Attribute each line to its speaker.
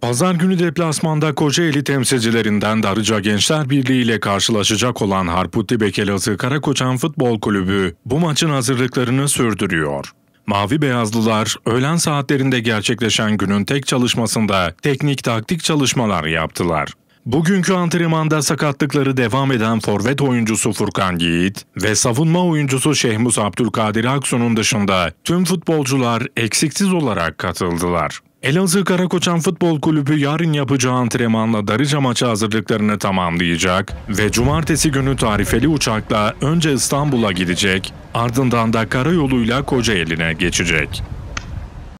Speaker 1: Pazar günü deplasmanda Kocaeli temsilcilerinden Darıca Gençler Birliği ile karşılaşacak olan Harputli Bekelazı Karakoçan Futbol Kulübü bu maçın hazırlıklarını sürdürüyor. Mavi Beyazlılar öğlen saatlerinde gerçekleşen günün tek çalışmasında teknik taktik çalışmalar yaptılar. Bugünkü antrenmanda sakatlıkları devam eden forvet oyuncusu Furkan Yiğit ve savunma oyuncusu Şehmuz Abdülkadir Aksu'nun dışında tüm futbolcular eksiksiz olarak katıldılar. Elazığ Karakoçan Futbol Kulübü yarın yapacağı antrenmanla Darıca maçı hazırlıklarını tamamlayacak ve cumartesi günü tarifeli uçakla önce İstanbul'a gidecek, ardından da karayoluyla Kocaeli'ne geçecek.